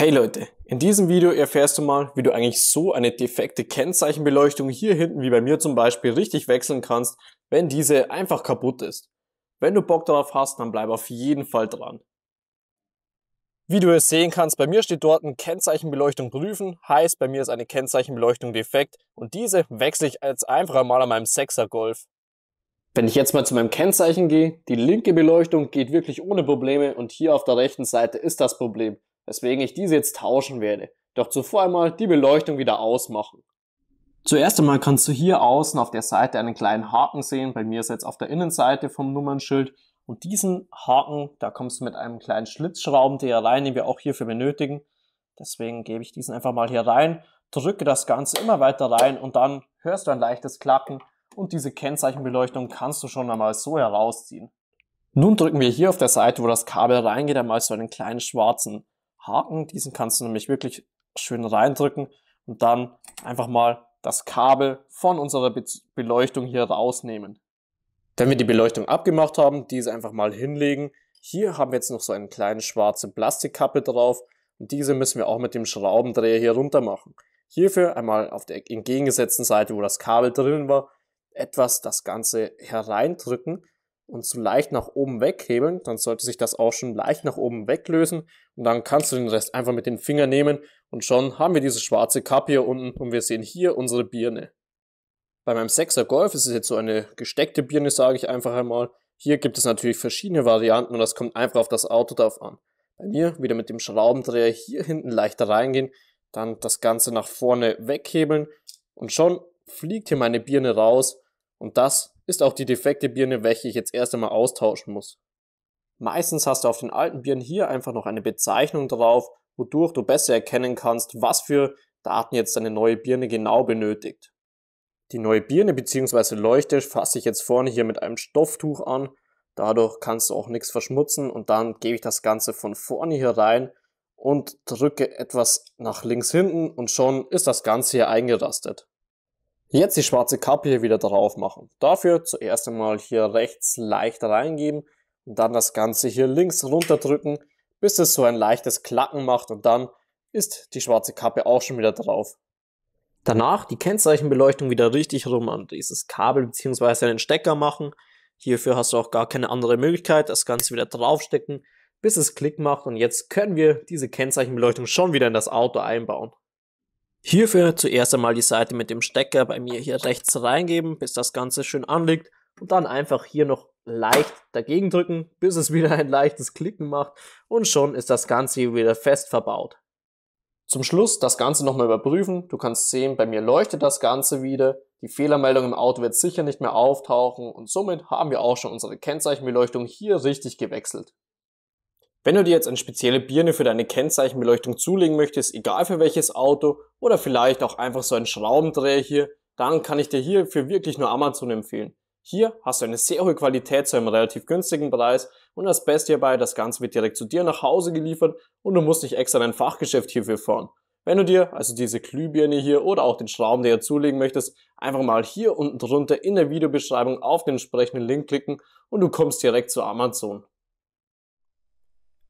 Hey Leute, in diesem Video erfährst du mal, wie du eigentlich so eine defekte Kennzeichenbeleuchtung hier hinten wie bei mir zum Beispiel richtig wechseln kannst, wenn diese einfach kaputt ist. Wenn du Bock darauf hast, dann bleib auf jeden Fall dran. Wie du es sehen kannst, bei mir steht dort ein Kennzeichenbeleuchtung prüfen, heißt bei mir ist eine Kennzeichenbeleuchtung defekt und diese wechsle ich jetzt einfach einmal an meinem 6er Golf. Wenn ich jetzt mal zu meinem Kennzeichen gehe, die linke Beleuchtung geht wirklich ohne Probleme und hier auf der rechten Seite ist das Problem weswegen ich diese jetzt tauschen werde. Doch zuvor einmal die Beleuchtung wieder ausmachen. Zuerst einmal kannst du hier außen auf der Seite einen kleinen Haken sehen. Bei mir ist jetzt auf der Innenseite vom Nummernschild. Und diesen Haken, da kommst du mit einem kleinen Schlitzschraubendreher rein, den wir auch hierfür benötigen. Deswegen gebe ich diesen einfach mal hier rein, drücke das Ganze immer weiter rein und dann hörst du ein leichtes Klacken und diese Kennzeichenbeleuchtung kannst du schon einmal so herausziehen. Nun drücken wir hier auf der Seite, wo das Kabel reingeht, einmal so einen kleinen schwarzen Haken. Diesen kannst du nämlich wirklich schön reindrücken und dann einfach mal das Kabel von unserer Be Beleuchtung hier rausnehmen. Wenn wir die Beleuchtung abgemacht haben, diese einfach mal hinlegen. Hier haben wir jetzt noch so eine kleine schwarze Plastikkappe drauf und diese müssen wir auch mit dem Schraubendreher hier runter machen. Hierfür einmal auf der entgegengesetzten Seite, wo das Kabel drin war, etwas das Ganze hereindrücken und so leicht nach oben weghebeln, dann sollte sich das auch schon leicht nach oben weglösen und dann kannst du den Rest einfach mit den Fingern nehmen und schon haben wir diese schwarze Kappe hier unten und wir sehen hier unsere Birne. Bei meinem 6er Golf ist es jetzt so eine gesteckte Birne, sage ich einfach einmal. Hier gibt es natürlich verschiedene Varianten und das kommt einfach auf das Auto drauf an. Bei mir wieder mit dem Schraubendreher hier hinten leichter reingehen, dann das Ganze nach vorne weghebeln und schon fliegt hier meine Birne raus und das ist auch die defekte Birne, welche ich jetzt erst einmal austauschen muss. Meistens hast du auf den alten Birnen hier einfach noch eine Bezeichnung drauf, wodurch du besser erkennen kannst, was für Daten jetzt deine neue Birne genau benötigt. Die neue Birne bzw. Leuchte fasse ich jetzt vorne hier mit einem Stofftuch an, dadurch kannst du auch nichts verschmutzen und dann gebe ich das Ganze von vorne hier rein und drücke etwas nach links hinten und schon ist das Ganze hier eingerastet. Jetzt die schwarze Kappe hier wieder drauf machen. Dafür zuerst einmal hier rechts leicht reingeben und dann das Ganze hier links runterdrücken, bis es so ein leichtes Klacken macht und dann ist die schwarze Kappe auch schon wieder drauf. Danach die Kennzeichenbeleuchtung wieder richtig rum an dieses Kabel bzw. einen Stecker machen. Hierfür hast du auch gar keine andere Möglichkeit, das Ganze wieder draufstecken, bis es Klick macht und jetzt können wir diese Kennzeichenbeleuchtung schon wieder in das Auto einbauen. Hierfür zuerst einmal die Seite mit dem Stecker bei mir hier rechts reingeben, bis das Ganze schön anliegt und dann einfach hier noch leicht dagegen drücken, bis es wieder ein leichtes Klicken macht und schon ist das Ganze wieder fest verbaut. Zum Schluss das Ganze nochmal überprüfen. Du kannst sehen, bei mir leuchtet das Ganze wieder. Die Fehlermeldung im Auto wird sicher nicht mehr auftauchen und somit haben wir auch schon unsere Kennzeichenbeleuchtung hier richtig gewechselt. Wenn du dir jetzt eine spezielle Birne für deine Kennzeichenbeleuchtung zulegen möchtest, egal für welches Auto oder vielleicht auch einfach so einen Schraubendreher hier, dann kann ich dir hierfür wirklich nur Amazon empfehlen. Hier hast du eine sehr hohe Qualität zu einem relativ günstigen Preis und das Beste hierbei, das Ganze wird direkt zu dir nach Hause geliefert und du musst nicht extra dein Fachgeschäft hierfür fahren. Wenn du dir also diese Glühbirne hier oder auch den Schrauben, Schraubendreher zulegen möchtest, einfach mal hier unten drunter in der Videobeschreibung auf den entsprechenden Link klicken und du kommst direkt zu Amazon.